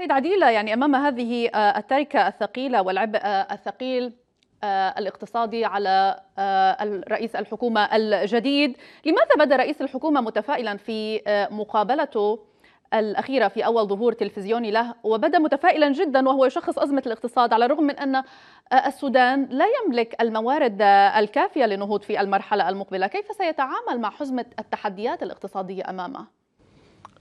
سيد عديلة يعني أمام هذه آه، التركة الثقيلة والعبء آه، الثقيل آه، الاقتصادي على رئيس الحكومة الجديد لماذا بدأ رئيس الحكومة متفائلا في مقابلته الأخيرة في أول ظهور تلفزيوني له وبدأ متفائلا جدا وهو يشخص أزمة الاقتصاد على الرغم من أن السودان لا يملك الموارد الكافية للنهوض في المرحلة المقبلة كيف سيتعامل مع حزمة التحديات الاقتصادية أمامه؟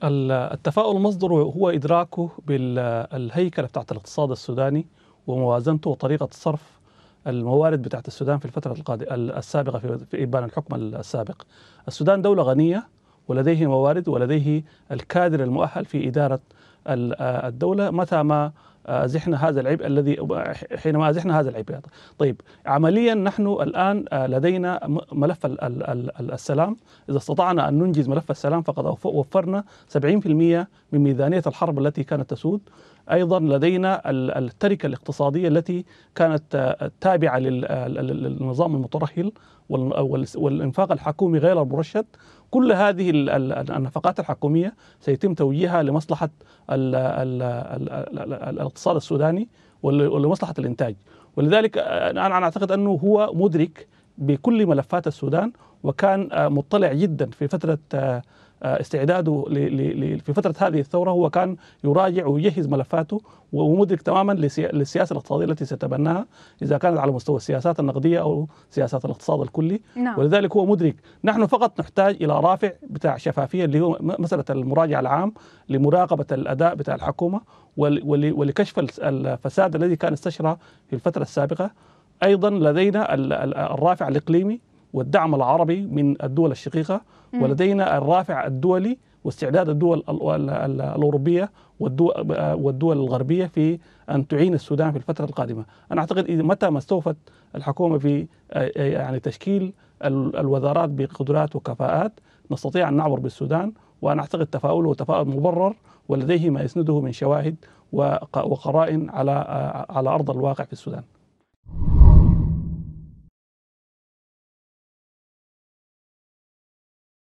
التفاؤل مصدره هو إدراكه بالهيكلة بتاعت الاقتصاد السوداني وموازنته وطريقة صرف الموارد بتاعت السودان في الفترة السابقة في إبان الحكم السابق السودان دولة غنية ولديه موارد ولديه الكادر المؤهل في إدارة آه، الدولة متى ما آه، زحنا هذا العبء الذي حينما ازحنا هذا العبء طيب عمليا نحن الآن آه، لدينا ملف السلام إذا استطعنا أن ننجز ملف السلام فقد وفرنا 70% من ميزانية الحرب التي كانت تسود ايضا لدينا التركه الاقتصاديه التي كانت تابعه للنظام المترهل والانفاق الحكومي غير المرشد كل هذه النفقات الحكوميه سيتم توجيهها لمصلحه الاقتصاد السوداني ولمصلحه الانتاج ولذلك انا اعتقد انه هو مدرك بكل ملفات السودان وكان مطلع جدا في فتره آه، استعداده في فتره هذه الثوره هو كان يراجع ويجهز ملفاته ومدرك تماما للسياسه الاقتصاديه التي سيتبناها اذا كانت على مستوى السياسات النقديه او سياسات الاقتصاد الكلي نعم. ولذلك هو مدرك نحن فقط نحتاج الى رافع بتاع شفافيه اللي هو مساله المراجع العام لمراقبه الاداء بتاع الحكومه ولكشف الفساد الذي كان استشرى في الفتره السابقه ايضا لدينا الرافع الاقليمي والدعم العربي من الدول الشقيقه ولدينا الرافع الدولي واستعداد الدول الاوروبيه والدول الغربيه في ان تعين السودان في الفتره القادمه، انا اعتقد متى ما استوفت الحكومه في آه، آه، يعني تشكيل الوزارات بقدرات وكفاءات نستطيع ان نعبر بالسودان وانا اعتقد تفاؤله تفاؤل مبرر ولديه ما يسنده من شواهد وقرائن على آه، على ارض الواقع في السودان.